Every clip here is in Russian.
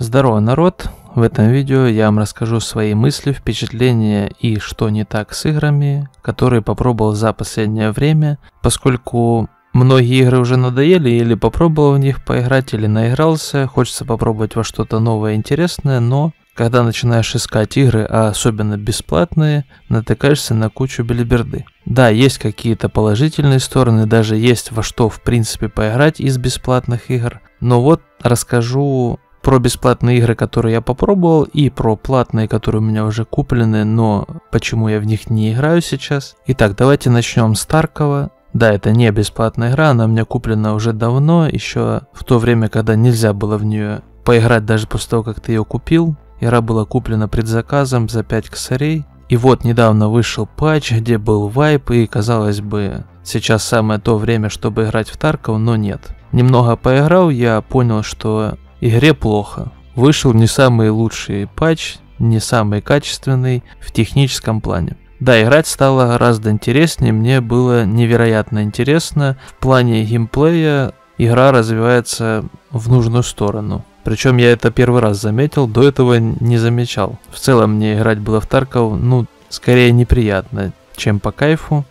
Здорово, народ! В этом видео я вам расскажу свои мысли, впечатления и что не так с играми, которые попробовал за последнее время, поскольку многие игры уже надоели, или попробовал в них поиграть, или наигрался, хочется попробовать во что-то новое интересное, но когда начинаешь искать игры, а особенно бесплатные, натыкаешься на кучу билиберды. Да, есть какие-то положительные стороны, даже есть во что в принципе поиграть из бесплатных игр, но вот расскажу про бесплатные игры, которые я попробовал, и про платные, которые у меня уже куплены, но почему я в них не играю сейчас. Итак, давайте начнем с Таркова. Да, это не бесплатная игра, она у меня куплена уже давно, еще в то время, когда нельзя было в нее поиграть даже после того, как ты ее купил. Игра была куплена предзаказом за 5 косарей. И вот недавно вышел патч, где был вайп, и казалось бы, сейчас самое то время, чтобы играть в Тарков, но нет. Немного поиграл, я понял, что Игре плохо. Вышел не самый лучший патч, не самый качественный в техническом плане. Да, играть стало гораздо интереснее, мне было невероятно интересно. В плане геймплея игра развивается в нужную сторону. Причем я это первый раз заметил, до этого не замечал. В целом мне играть было в Тарков, ну, скорее неприятно, чем по кайфу.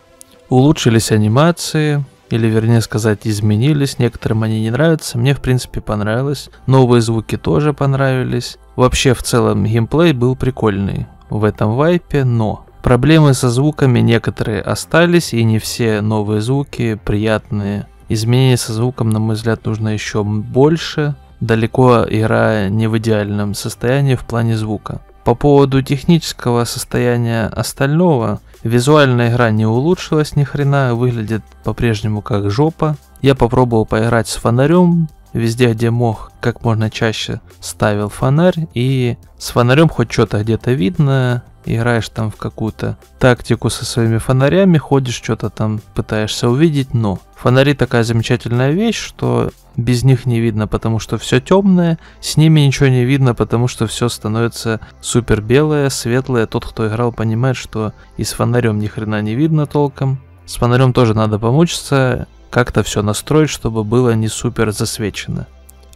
Улучшились анимации, или вернее сказать изменились, некоторым они не нравятся, мне в принципе понравилось, новые звуки тоже понравились, вообще в целом геймплей был прикольный в этом вайпе, но проблемы со звуками некоторые остались и не все новые звуки приятные. Изменений со звуком, на мой взгляд, нужно еще больше, далеко игра не в идеальном состоянии в плане звука. По поводу технического состояния остального, Визуальная игра не улучшилась ни хрена, выглядит по-прежнему как жопа. Я попробовал поиграть с фонарем, везде, где мог, как можно чаще ставил фонарь, и с фонарем хоть что-то где-то видно, играешь там в какую-то тактику со своими фонарями, ходишь, что-то там пытаешься увидеть, но фонари такая замечательная вещь, что без них не видно, потому что все темное, с ними ничего не видно, потому что все становится супер белое, светлое. Тот, кто играл, понимает, что и с фонарем ни хрена не видно толком. С фонарем тоже надо помучиться, как-то все настроить, чтобы было не супер засвечено.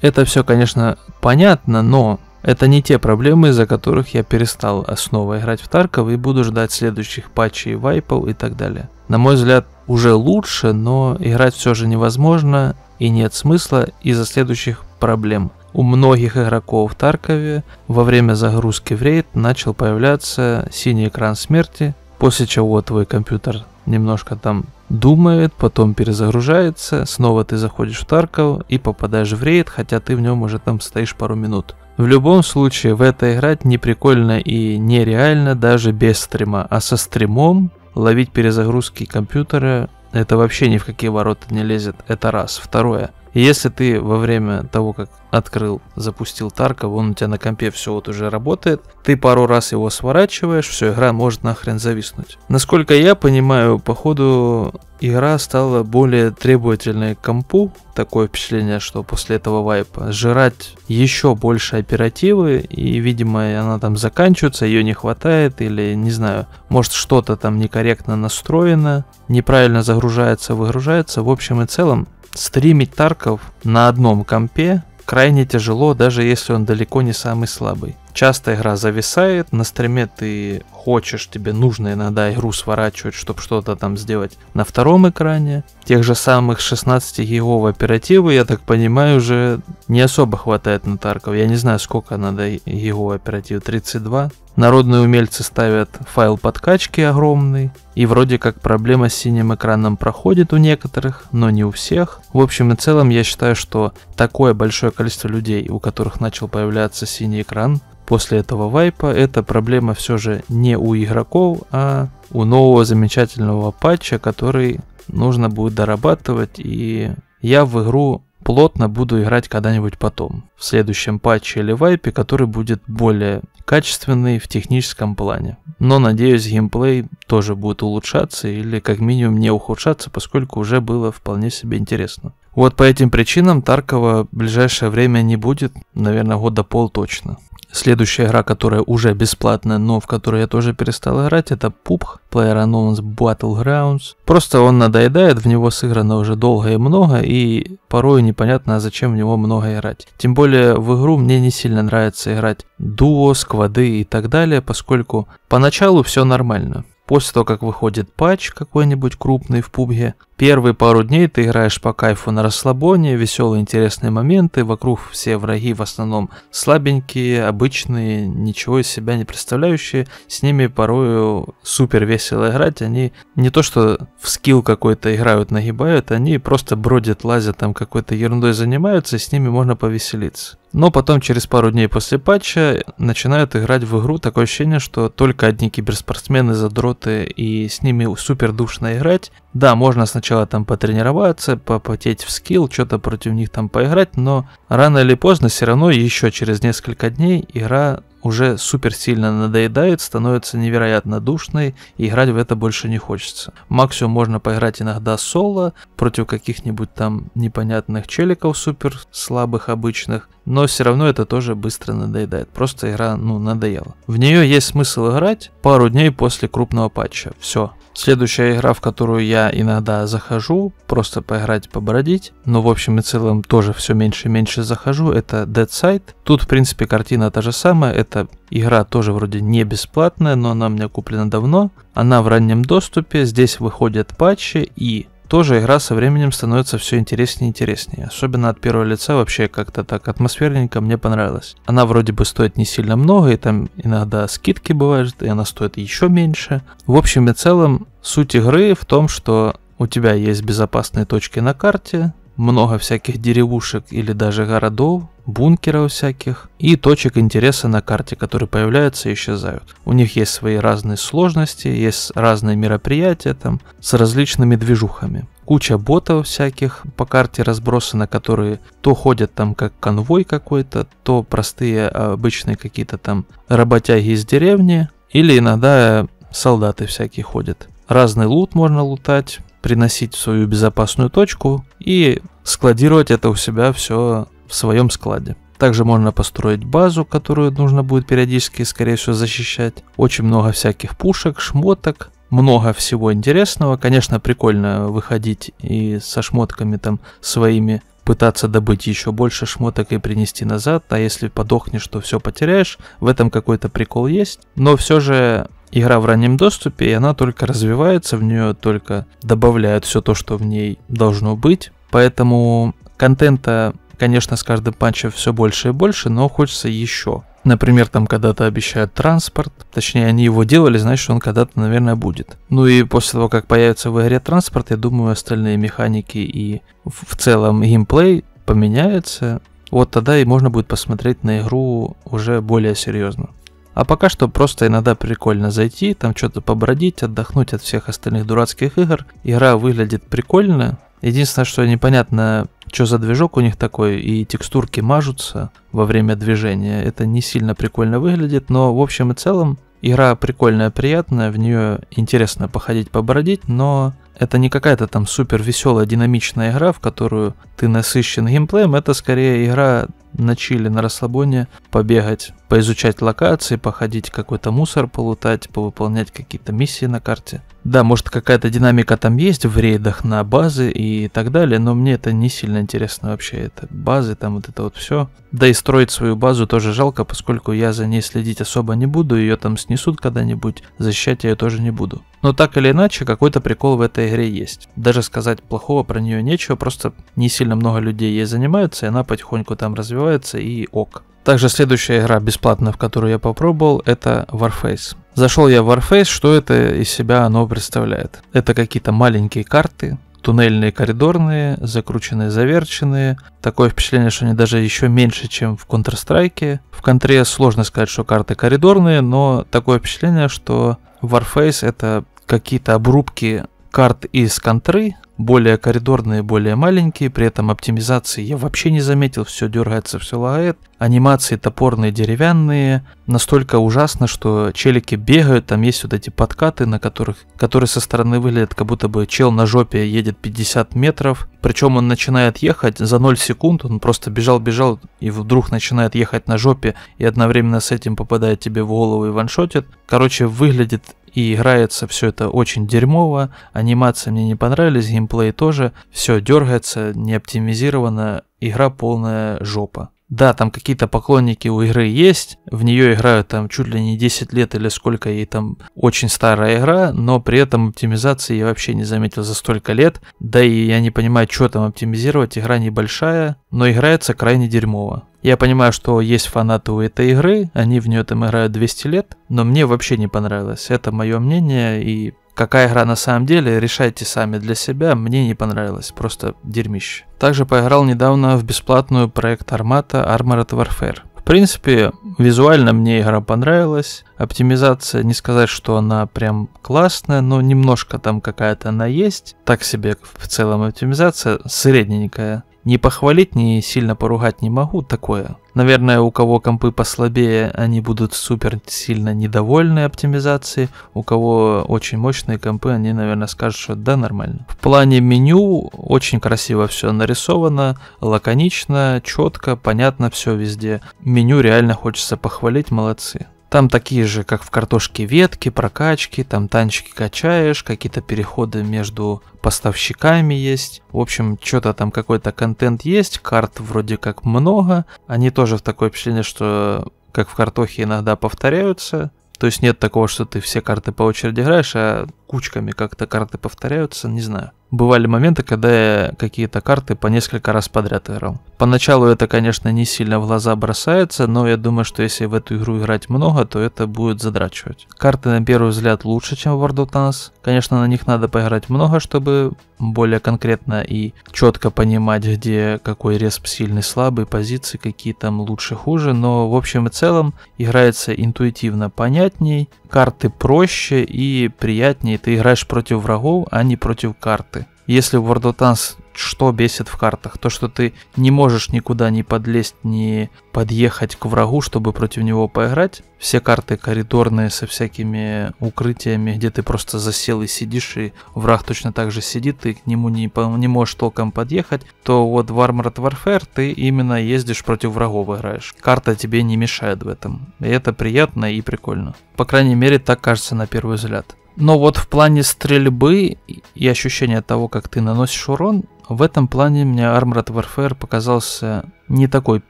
Это все, конечно, понятно, но это не те проблемы, из-за которых я перестал снова играть в Тарков и буду ждать следующих патчей, вайпов и так далее. На мой взгляд, уже лучше, но играть все же невозможно и нет смысла из-за следующих проблем. У многих игроков в Таркове во время загрузки в рейд начал появляться синий экран смерти, после чего твой компьютер немножко там думает, потом перезагружается, снова ты заходишь в Тарков и попадаешь в рейд, хотя ты в нем уже там стоишь пару минут. В любом случае, в это играть неприкольно и нереально даже без стрима, а со стримом ловить перезагрузки компьютера это вообще ни в какие ворота не лезет, это раз. Второе, и если ты во время того, как открыл, запустил Тарков, он у тебя на компе все вот уже работает, ты пару раз его сворачиваешь, все, игра может нахрен зависнуть. Насколько я понимаю, походу игра стала более требовательной к компу. Такое впечатление, что после этого вайпа жрать еще больше оперативы, и, видимо, она там заканчивается, ее не хватает, или, не знаю, может что-то там некорректно настроено, неправильно загружается, выгружается. В общем и целом, стримить Тарков на одном компе крайне тяжело, даже если он далеко не самый слабый. Часто игра зависает, на стриме ты хочешь, тебе нужно иногда игру сворачивать, чтобы что-то там сделать на втором экране. Тех же самых 16 гигов оперативы, я так понимаю, уже не особо хватает на Тарков. Я не знаю, сколько надо его оперативы, 32? Народные умельцы ставят файл подкачки огромный, и вроде как проблема с синим экраном проходит у некоторых, но не у всех. В общем и целом я считаю, что такое большое количество людей, у которых начал появляться синий экран, после этого вайпа, эта проблема все же не у игроков, а у нового замечательного патча, который нужно будет дорабатывать, и я в игру плотно буду играть когда-нибудь потом, в следующем патче или вайпе, который будет более качественный в техническом плане. Но надеюсь, геймплей тоже будет улучшаться или как минимум не ухудшаться, поскольку уже было вполне себе интересно. Вот по этим причинам Таркова в ближайшее время не будет, наверное, года пол точно. Следующая игра, которая уже бесплатная, но в которой я тоже перестал играть, это PUBG PlayerUnknown's Battlegrounds. Просто он надоедает, в него сыграно уже долго и много, и порой непонятно, а зачем в него много играть. Тем более в игру мне не сильно нравится играть дуо, сквады и так далее, поскольку поначалу все нормально. После того, как выходит патч какой-нибудь крупный в пубге, первые пару дней ты играешь по кайфу на расслабоне, веселые интересные моменты, вокруг все враги в основном слабенькие, обычные, ничего из себя не представляющие, с ними порою супер весело играть, они не то что в скилл какой-то играют, нагибают, они просто бродят, лазят там какой-то ерундой занимаются, и с ними можно повеселиться. Но потом, через пару дней после патча, начинают играть в игру. Такое ощущение, что только одни киберспортсмены, задроты, и с ними супер душно играть. Да, можно сначала там потренироваться, попотеть в скилл, что-то против них там поиграть, но рано или поздно все равно еще через несколько дней игра уже супер сильно надоедает, становится невероятно душной, и играть в это больше не хочется. Максимум можно поиграть иногда соло против каких-нибудь там непонятных челиков супер слабых обычных, но все равно это тоже быстро надоедает. Просто игра, ну, надоела. В нее есть смысл играть пару дней после крупного патча. Все. Следующая игра, в которую я иногда захожу, просто поиграть, побродить, но в общем и целом тоже все меньше и меньше захожу, это Dead Side. Тут, в принципе, картина та же самая, это игра тоже вроде не бесплатная, но она у меня куплена давно. Она в раннем доступе, здесь выходят патчи и тоже игра со временем становится все интереснее и интереснее. Особенно от первого лица вообще как-то так атмосферненько мне понравилось. Она вроде бы стоит не сильно много, и там иногда скидки бывают, и она стоит еще меньше. В общем и целом, суть игры в том, что у тебя есть безопасные точки на карте, много всяких деревушек или даже городов, бункеров всяких и точек интереса на карте, которые появляются и исчезают. У них есть свои разные сложности, есть разные мероприятия там с различными движухами. Куча ботов всяких по карте разбросано, которые то ходят там как конвой какой-то, то простые обычные какие-то там работяги из деревни, или иногда солдаты всякие ходят. Разный лут можно лутать, приносить в свою безопасную точку и складировать это у себя все в своем складе. Также можно построить базу, которую нужно будет периодически, скорее всего, защищать. Очень много всяких пушек, шмоток, много всего интересного. Конечно, прикольно выходить и со шмотками там своими пытаться добыть еще больше шмоток и принести назад, а если подохнешь, то все потеряешь. В этом какой-то прикол есть. Но все же игра в раннем доступе, и она только развивается, в нее только добавляют все то, что в ней должно быть. Поэтому контента, конечно, с каждым патчем все больше и больше, но хочется еще. Например, там когда-то обещают транспорт, точнее они его делали, значит он когда-то, наверное, будет. Ну и после того, как появится в игре транспорт, я думаю, остальные механики и в целом геймплей поменяются. Вот тогда и можно будет посмотреть на игру уже более серьезно. А пока что просто иногда прикольно зайти, там что-то побродить, отдохнуть от всех остальных дурацких игр. Игра выглядит прикольно. Единственное, что непонятно, что за движок у них такой, и текстурки мажутся во время движения. Это не сильно прикольно выглядит, но в общем и целом игра прикольная, приятная, в нее интересно походить, побродить, но это не какая-то там супер веселая, динамичная игра, в которую ты насыщен геймплеем, это скорее игра на чили, на расслабоне побегать, поизучать локации, походить какой-то мусор полутать, повыполнять какие-то миссии на карте. Да, может какая-то динамика там есть в рейдах на базы и так далее, но мне это не сильно интересно вообще. Это базы, там вот это вот все. Да и строить свою базу тоже жалко, поскольку я за ней следить особо не буду, ее там снесут когда-нибудь, защищать я ее тоже не буду. Но так или иначе, какой-то прикол в этой игре есть. Даже сказать плохого про нее нечего, просто не сильно много людей ей занимаются, и она потихоньку там развивается, и ок. Также следующая игра бесплатная, в которую я попробовал, это Warface. Зашел я в Warface, что это из себя оно представляет? Это какие-то маленькие карты, туннельные, коридорные, закрученные, заверченные. Такое впечатление, что они даже еще меньше, чем в Counter-Strike. В контре сложно сказать, что карты коридорные, но такое впечатление, что Warface это какие-то обрубки карт из контры, более коридорные, более маленькие, при этом оптимизации я вообще не заметил, все дергается, все лагает. Анимации топорные, деревянные, настолько ужасно, что челики бегают, там есть вот эти подкаты, на которых, которые со стороны выглядят, как будто бы чел на жопе едет 50 метров, причем он начинает ехать за 0 секунд, он просто бежал-бежал и вдруг начинает ехать на жопе и одновременно с этим попадает тебе в голову и ваншотит. Короче, выглядит и играется все это очень дерьмово, анимация мне не понравилась, геймплей тоже, все дергается, не оптимизировано, игра полная жопа. Да, там какие-то поклонники у игры есть, в нее играют там чуть ли не 10 лет или сколько ей там очень старая игра, но при этом оптимизации я вообще не заметил за столько лет, да и я не понимаю, что там оптимизировать, игра небольшая, но играется крайне дерьмово. Я понимаю, что есть фанаты у этой игры, они в нее там играют 200 лет, но мне вообще не понравилось. Это мое мнение, и Какая игра на самом деле, решайте сами для себя, мне не понравилось, просто дерьмище. Также поиграл недавно в бесплатную проект Армата Armored Warfare. В принципе, визуально мне игра понравилась, оптимизация, не сказать, что она прям классная, но немножко там какая-то она есть, так себе в целом оптимизация, средненькая. Не похвалить, не сильно поругать не могу, такое. Наверное, у кого компы послабее, они будут супер сильно недовольны оптимизацией. У кого очень мощные компы, они, наверное, скажут, что да, нормально. В плане меню очень красиво все нарисовано, лаконично, четко, понятно все везде. Меню реально хочется похвалить, молодцы. Там такие же, как в картошке, ветки, прокачки, там танчики качаешь, какие-то переходы между поставщиками есть. В общем, что-то там какой-то контент есть, карт вроде как много. Они тоже в такое впечатление, что как в картохе иногда повторяются. То есть нет такого, что ты все карты по очереди играешь, а кучками как-то карты повторяются, не знаю. Бывали моменты, когда я какие-то карты по несколько раз подряд играл. Поначалу это, конечно, не сильно в глаза бросается, но я думаю, что если в эту игру играть много, то это будет задрачивать. Карты на первый взгляд лучше, чем в World of Tanks. Конечно, на них надо поиграть много, чтобы более конкретно и четко понимать, где какой респ сильный, слабый, позиции какие там лучше, хуже, но в общем и целом играется интуитивно понятней, карты проще и приятнее. Ты играешь против врагов, а не против карты. Если в World of Tanks что бесит в картах. То, что ты не можешь никуда не подлезть, не подъехать к врагу, чтобы против него поиграть. Все карты коридорные со всякими укрытиями, где ты просто засел и сидишь, и враг точно так же сидит, ты к нему не, не можешь толком подъехать, то вот в Armored Warfare ты именно ездишь против врагов играешь. Карта тебе не мешает в этом. И это приятно и прикольно. По крайней мере, так кажется на первый взгляд. Но вот в плане стрельбы и ощущения того, как ты наносишь урон, в этом плане мне Armored Warfare показался не такой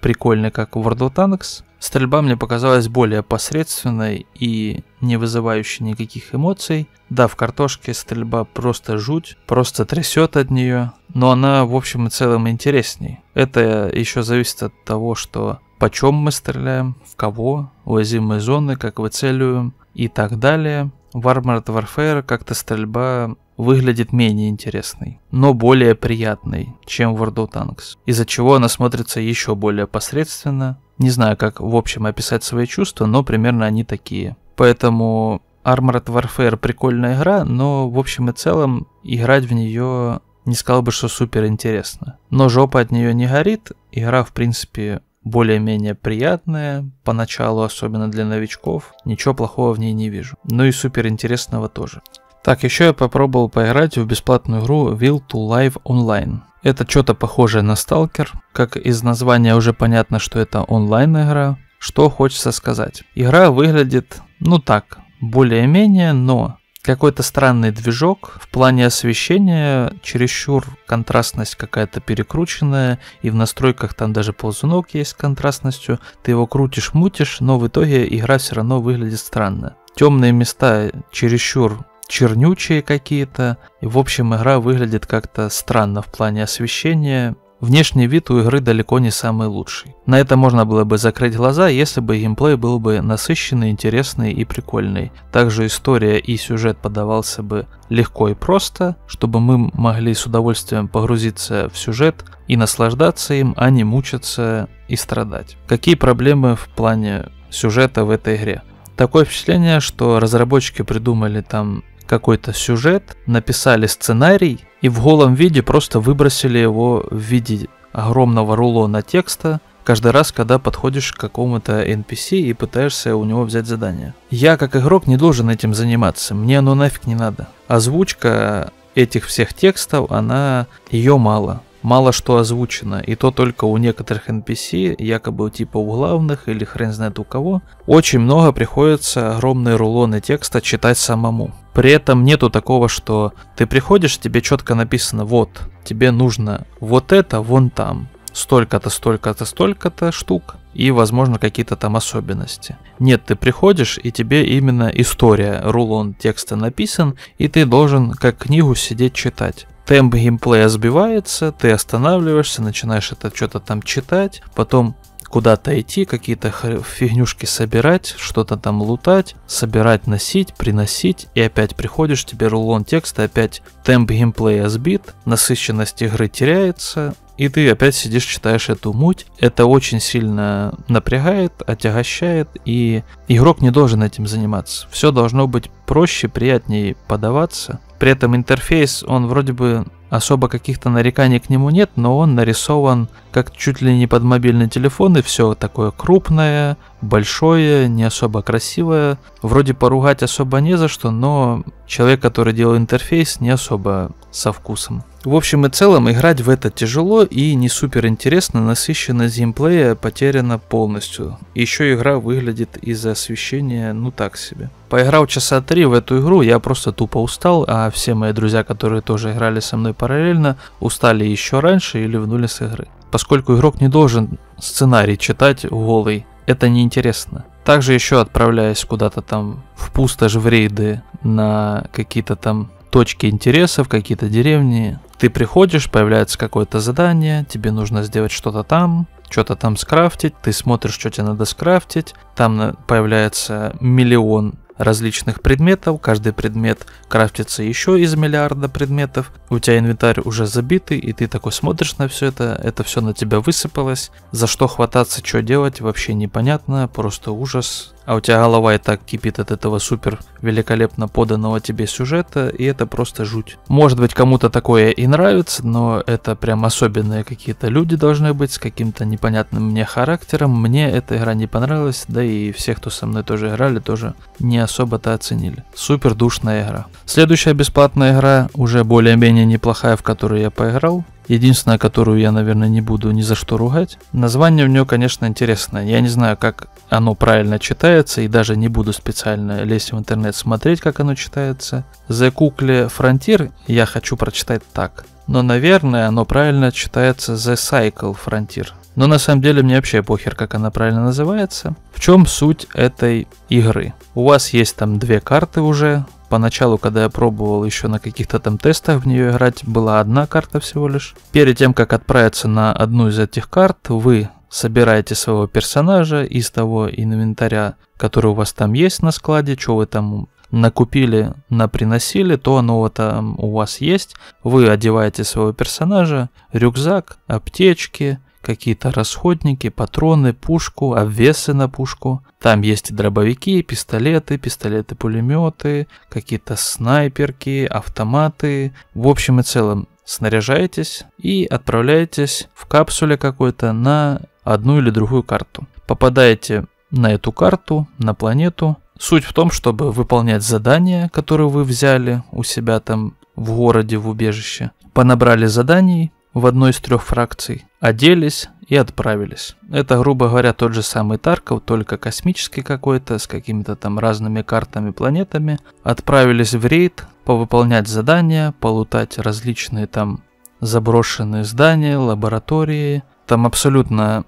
прикольный, как World of Tanks. Стрельба мне показалась более посредственной и не вызывающей никаких эмоций. Да, в картошке стрельба просто жуть, просто трясет от нее, но она в общем и целом интересней. Это еще зависит от того, что по чем мы стреляем, в кого, уязвимые зоны, как выцеливаем и так далее. Warmard Warfare как-то стрельба выглядит менее интересной, но более приятной, чем World of Tanks, из-за чего она смотрится еще более посредственно. Не знаю, как в общем описать свои чувства, но примерно они такие. Поэтому Armored Warfare прикольная игра, но в общем и целом играть в нее не сказал бы, что супер интересно. Но жопа от нее не горит, игра в принципе более-менее приятная, поначалу особенно для новичков. Ничего плохого в ней не вижу. Ну и супер интересного тоже. Так, еще я попробовал поиграть в бесплатную игру Will to Live Online. Это что-то похожее на Stalker. Как из названия уже понятно, что это онлайн игра. Что хочется сказать. Игра выглядит, ну так, более-менее, но какой-то странный движок. В плане освещения чересчур контрастность какая-то перекрученная, и в настройках там даже ползунок есть с контрастностью. Ты его крутишь, мутишь, но в итоге игра все равно выглядит странно. Темные места чересчур чернючие какие-то. И, в общем, игра выглядит как-то странно в плане освещения Внешний вид у игры далеко не самый лучший. На это можно было бы закрыть глаза, если бы геймплей был бы насыщенный, интересный и прикольный. Также история и сюжет подавался бы легко и просто, чтобы мы могли с удовольствием погрузиться в сюжет и наслаждаться им, а не мучиться и страдать. Какие проблемы в плане сюжета в этой игре? Такое впечатление, что разработчики придумали там какой-то сюжет, написали сценарий и в голом виде просто выбросили его в виде огромного рулона текста, каждый раз, когда подходишь к какому-то NPC и пытаешься у него взять задание. Я как игрок не должен этим заниматься, мне оно нафиг не надо. Озвучка этих всех текстов, она, ее мало мало что озвучено, и то только у некоторых NPC, якобы типа у главных или хрен знает у кого, очень много приходится огромные рулоны текста читать самому. При этом нету такого, что ты приходишь, тебе четко написано, вот, тебе нужно вот это вон там, столько-то, столько-то, столько-то штук и, возможно, какие-то там особенности. Нет, ты приходишь, и тебе именно история, рулон текста написан, и ты должен как книгу сидеть читать темп геймплея сбивается, ты останавливаешься, начинаешь это что-то там читать, потом куда-то идти, какие-то фигнюшки собирать, что-то там лутать, собирать, носить, приносить, и опять приходишь, тебе рулон текста, опять темп геймплея сбит, насыщенность игры теряется, и ты опять сидишь, читаешь эту муть. Это очень сильно напрягает, отягощает, и игрок не должен этим заниматься. Все должно быть проще, приятнее подаваться. При этом интерфейс, он вроде бы особо каких-то нареканий к нему нет, но он нарисован как чуть ли не под мобильный телефон, и все такое крупное, большое, не особо красивое. Вроде поругать особо не за что, но человек, который делал интерфейс, не особо со вкусом. В общем и целом, играть в это тяжело и не супер интересно, насыщенность геймплея потеряна полностью. Еще игра выглядит из-за освещения ну так себе. Поиграл часа три в эту игру, я просто тупо устал, а все мои друзья, которые тоже играли со мной параллельно, устали еще раньше или внули с игры. Поскольку игрок не должен сценарий читать голый, это неинтересно. Также еще отправляясь куда-то там в пустошь в рейды на какие-то там точки интересов, какие-то деревни. Ты приходишь, появляется какое-то задание, тебе нужно сделать что-то там, что-то там скрафтить, ты смотришь, что тебе надо скрафтить, там появляется миллион различных предметов, каждый предмет крафтится еще из миллиарда предметов, у тебя инвентарь уже забитый, и ты такой смотришь на все это, это все на тебя высыпалось, за что хвататься, что делать, вообще непонятно, просто ужас, а у тебя голова и так кипит от этого супер великолепно поданного тебе сюжета, и это просто жуть. Может быть, кому-то такое и нравится, но это прям особенные какие-то люди должны быть с каким-то непонятным мне характером. Мне эта игра не понравилась, да и все, кто со мной тоже играли, тоже не особо-то оценили. Супер душная игра. Следующая бесплатная игра, уже более-менее неплохая, в которую я поиграл, единственная, которую я, наверное, не буду ни за что ругать. Название у нее, конечно, интересное. Я не знаю, как оно правильно читается, и даже не буду специально лезть в интернет смотреть, как оно читается. The Кукле Frontier я хочу прочитать так. Но, наверное, оно правильно читается The Cycle Frontier. Но на самом деле мне вообще похер, как она правильно называется. В чем суть этой игры? У вас есть там две карты уже. Поначалу, когда я пробовал еще на каких-то там тестах в нее играть, была одна карта всего лишь. Перед тем, как отправиться на одну из этих карт, вы собираете своего персонажа из того инвентаря, который у вас там есть на складе, что вы там накупили, наприносили, то оно вот там у вас есть. Вы одеваете своего персонажа, рюкзак, аптечки, какие-то расходники, патроны, пушку, обвесы на пушку. Там есть и дробовики, пистолеты, пистолеты-пулеметы, какие-то снайперки, автоматы. В общем и целом, снаряжаетесь и отправляетесь в капсуле какой-то на одну или другую карту. Попадаете на эту карту, на планету. Суть в том, чтобы выполнять задания, которые вы взяли у себя там в городе, в убежище. Понабрали заданий в одной из трех фракций, оделись и отправились. Это, грубо говоря, тот же самый Тарков, только космический какой-то, с какими-то там разными картами, планетами. Отправились в рейд, повыполнять задания, полутать различные там заброшенные здания, лаборатории. Там абсолютно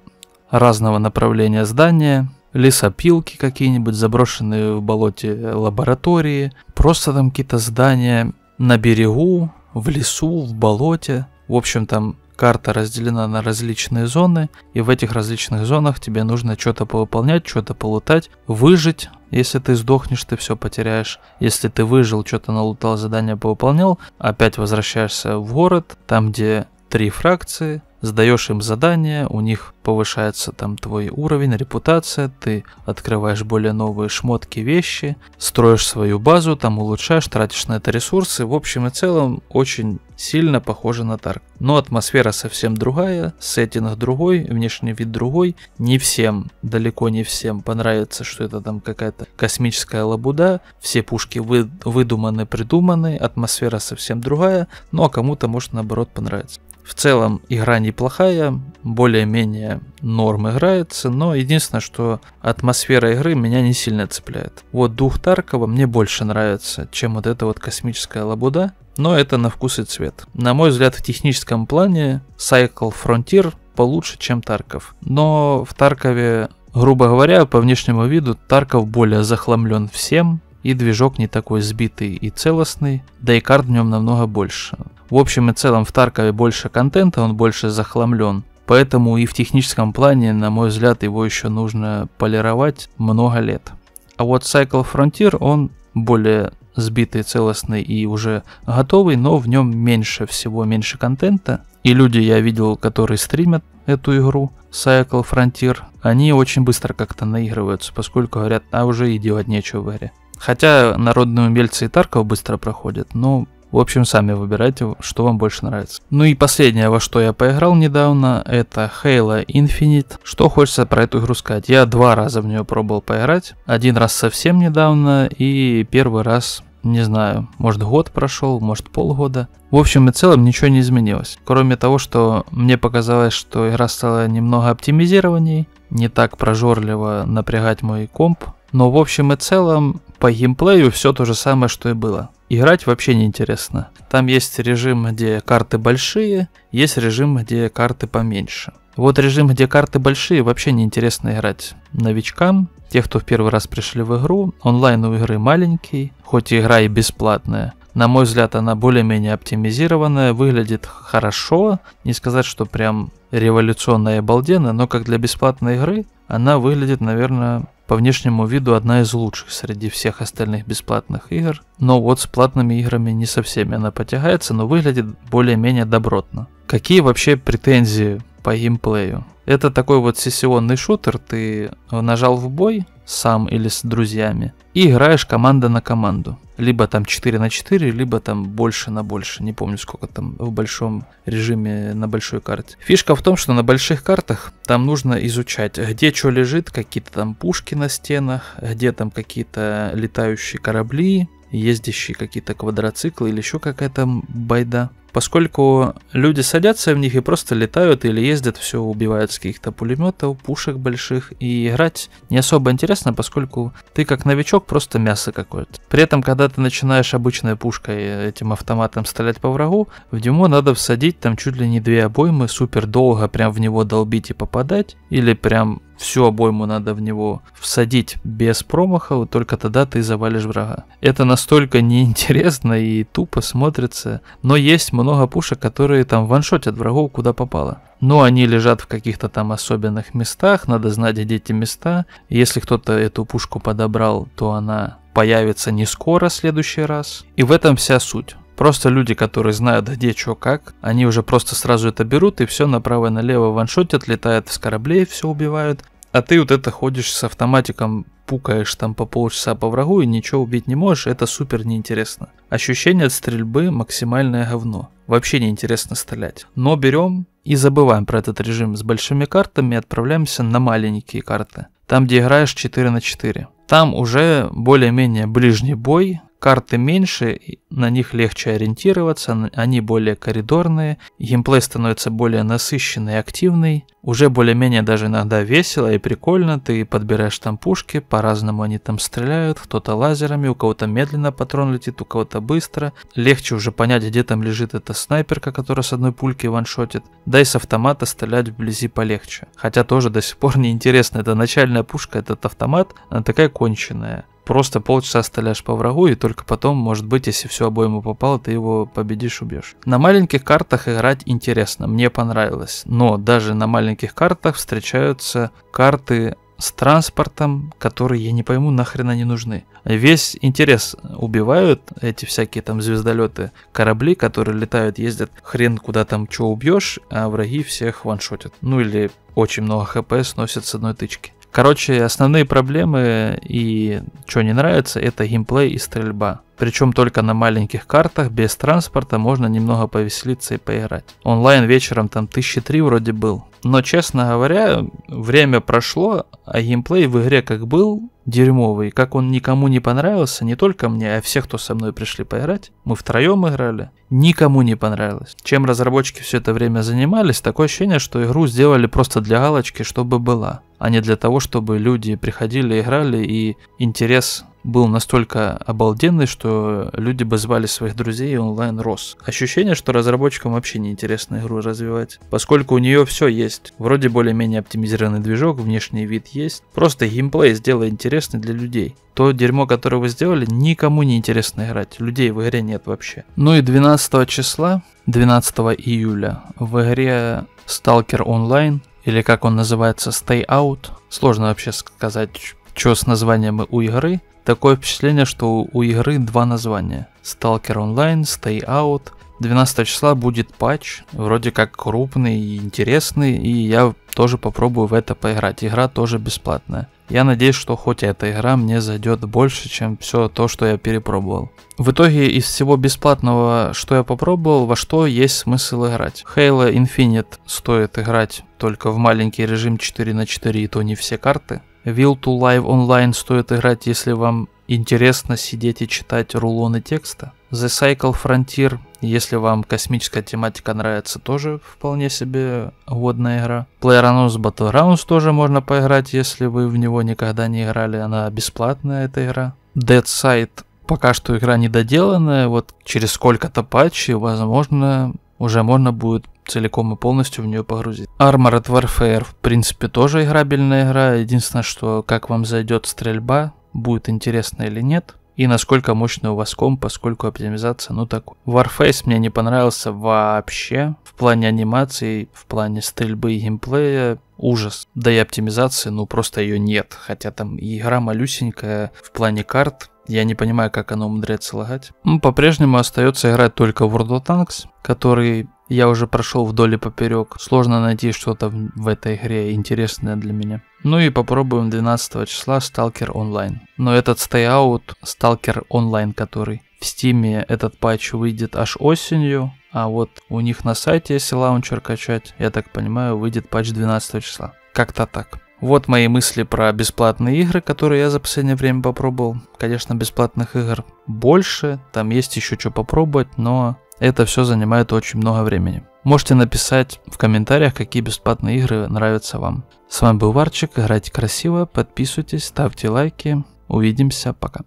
разного направления здания, лесопилки какие-нибудь, заброшенные в болоте э, лаборатории, просто там какие-то здания на берегу, в лесу, в болоте. В общем, там карта разделена на различные зоны, и в этих различных зонах тебе нужно что-то повыполнять, что-то полутать, выжить. Если ты сдохнешь, ты все потеряешь. Если ты выжил, что-то налутал, задание повыполнял, опять возвращаешься в город, там, где три фракции, сдаешь им задания, у них повышается там твой уровень, репутация, ты открываешь более новые шмотки, вещи, строишь свою базу, там улучшаешь, тратишь на это ресурсы. В общем и целом очень сильно похоже на Тарк. Но атмосфера совсем другая, сеттинг другой, внешний вид другой. Не всем, далеко не всем понравится, что это там какая-то космическая лабуда, все пушки вы, выдуманы, придуманы, атмосфера совсем другая, ну а кому-то может наоборот понравиться. В целом игра неплохая, более-менее норм играется, но единственное, что атмосфера игры меня не сильно цепляет. Вот дух Таркова мне больше нравится, чем вот эта вот космическая лабуда, но это на вкус и цвет. На мой взгляд, в техническом плане Cycle Frontier получше, чем Тарков. Но в Таркове Грубо говоря, по внешнему виду Тарков более захламлен всем, и движок не такой сбитый и целостный, да и карт в нем намного больше. В общем и целом в Таркове больше контента, он больше захламлен, поэтому и в техническом плане, на мой взгляд, его еще нужно полировать много лет. А вот Cycle Frontier, он более сбитый, целостный и уже готовый, но в нем меньше всего, меньше контента. И люди я видел, которые стримят эту игру, Cycle Frontier, они очень быстро как-то наигрываются, поскольку говорят, а уже и делать нечего в игре. Хотя народные умельцы и Тарков быстро проходят, но в общем, сами выбирайте, что вам больше нравится. Ну и последнее, во что я поиграл недавно, это Halo Infinite. Что хочется про эту игру сказать? Я два раза в нее пробовал поиграть. Один раз совсем недавно и первый раз не знаю, может год прошел, может полгода. В общем и целом ничего не изменилось. Кроме того, что мне показалось, что игра стала немного оптимизированней, не так прожорливо напрягать мой комп. Но в общем и целом по геймплею все то же самое, что и было. Играть вообще неинтересно. Там есть режим, где карты большие, есть режим, где карты поменьше. Вот режим, где карты большие, вообще неинтересно играть новичкам, тех, кто в первый раз пришли в игру. Онлайн у игры маленький, хоть игра и бесплатная. На мой взгляд, она более-менее оптимизированная, выглядит хорошо. Не сказать, что прям революционная и обалденная, но как для бесплатной игры она выглядит, наверное, по внешнему виду одна из лучших среди всех остальных бесплатных игр. Но вот с платными играми не со всеми она потягается, но выглядит более-менее добротно. Какие вообще претензии по геймплею? Это такой вот сессионный шутер, ты нажал в бой, сам или с друзьями. И играешь команда на команду. Либо там 4 на 4, либо там больше на больше. Не помню, сколько там в большом режиме на большой карте. Фишка в том, что на больших картах там нужно изучать, где что лежит, какие-то там пушки на стенах, где там какие-то летающие корабли, ездящие какие-то квадроциклы или еще какая-то байда поскольку люди садятся в них и просто летают или ездят, все убивают с каких-то пулеметов, пушек больших, и играть не особо интересно, поскольку ты как новичок просто мясо какое-то. При этом, когда ты начинаешь обычной пушкой э, этим автоматом стрелять по врагу, в дюмо надо всадить там чуть ли не две обоймы, супер долго прям в него долбить и попадать, или прям всю обойму надо в него всадить без промаха, только тогда ты завалишь врага. Это настолько неинтересно и тупо смотрится, но есть много пушек, которые там ваншотят врагов куда попало. Но они лежат в каких-то там особенных местах, надо знать, где эти места. Если кто-то эту пушку подобрал, то она появится не скоро в следующий раз. И в этом вся суть. Просто люди, которые знают где, что, как, они уже просто сразу это берут и все направо и налево ваншотят, летают с кораблей, все убивают а ты вот это ходишь с автоматиком, пукаешь там по полчаса по врагу и ничего убить не можешь, это супер неинтересно. Ощущение от стрельбы максимальное говно. Вообще неинтересно стрелять. Но берем и забываем про этот режим с большими картами и отправляемся на маленькие карты. Там, где играешь 4 на 4. Там уже более-менее ближний бой, Карты меньше, на них легче ориентироваться, они более коридорные, геймплей становится более насыщенный и активный, уже более-менее даже иногда весело и прикольно, ты подбираешь там пушки, по-разному они там стреляют, кто-то лазерами, у кого-то медленно патрон летит, у кого-то быстро, легче уже понять, где там лежит эта снайперка, которая с одной пульки ваншотит, да и с автомата стрелять вблизи полегче. Хотя тоже до сих пор неинтересно, это начальная пушка, этот автомат, она такая конченая просто полчаса стреляешь по врагу, и только потом, может быть, если все обойму попало, ты его победишь, убьешь. На маленьких картах играть интересно, мне понравилось. Но даже на маленьких картах встречаются карты с транспортом, которые я не пойму, нахрен они нужны. Весь интерес убивают эти всякие там звездолеты, корабли, которые летают, ездят, хрен куда там что убьешь, а враги всех ваншотят. Ну или очень много хп сносят с одной тычки. Короче, основные проблемы и что не нравится, это геймплей и стрельба. Причем только на маленьких картах, без транспорта, можно немного повеселиться и поиграть. Онлайн вечером там 1003 вроде был. Но, честно говоря, время прошло, а геймплей в игре как был, дерьмовый. Как он никому не понравился, не только мне, а всех, кто со мной пришли поиграть. Мы втроем играли. Никому не понравилось. Чем разработчики все это время занимались, такое ощущение, что игру сделали просто для галочки, чтобы была а не для того, чтобы люди приходили, играли, и интерес был настолько обалденный, что люди бы звали своих друзей, и онлайн рос. Ощущение, что разработчикам вообще не интересно игру развивать, поскольку у нее все есть. Вроде более-менее оптимизированный движок, внешний вид есть, просто геймплей сделай интересный для людей. То дерьмо, которое вы сделали, никому не интересно играть, людей в игре нет вообще. Ну и 12 числа, 12 июля, в игре Stalker Online или как он называется, Stay Out. Сложно вообще сказать, что с названием у игры. Такое впечатление, что у игры два названия. Stalker Online, Stay Out. 12 числа будет патч, вроде как крупный и интересный, и я тоже попробую в это поиграть. Игра тоже бесплатная. Я надеюсь, что хоть эта игра мне зайдет больше, чем все то, что я перепробовал. В итоге из всего бесплатного, что я попробовал, во что есть смысл играть. Halo Infinite стоит играть только в маленький режим 4 на 4 и то не все карты. Will to Live Online стоит играть, если вам Интересно сидеть и читать рулоны текста? The Cycle Frontier, если вам космическая тематика нравится, тоже вполне себе годная игра. PlayerUnknown's Battlegrounds тоже можно поиграть, если вы в него никогда не играли, она бесплатная эта игра. Dead Side пока что игра недоделанная, вот через сколько-то патчей, возможно, уже можно будет целиком и полностью в нее погрузить. Armored Warfare, в принципе, тоже играбельная игра. Единственное, что как вам зайдет стрельба, будет интересно или нет, и насколько мощный у вас комп, поскольку оптимизация, ну так Warface мне не понравился вообще. В плане анимации, в плане стрельбы и геймплея ужас. Да и оптимизации, ну просто ее нет. Хотя там игра малюсенькая в плане карт. Я не понимаю, как она умудряется лагать. Ну, по-прежнему остается играть только World of Tanks, который я уже прошел вдоль и поперек. Сложно найти что-то в этой игре интересное для меня. Ну и попробуем 12 числа Stalker Online. Но этот стейаут, Stalker Online который, в Steam этот патч выйдет аж осенью, а вот у них на сайте, если лаунчер качать, я так понимаю, выйдет патч 12 числа. Как-то так. Вот мои мысли про бесплатные игры, которые я за последнее время попробовал. Конечно, бесплатных игр больше, там есть еще что попробовать, но это все занимает очень много времени. Можете написать в комментариях, какие бесплатные игры нравятся вам. С вами был Варчик, играйте красиво, подписывайтесь, ставьте лайки. Увидимся, пока.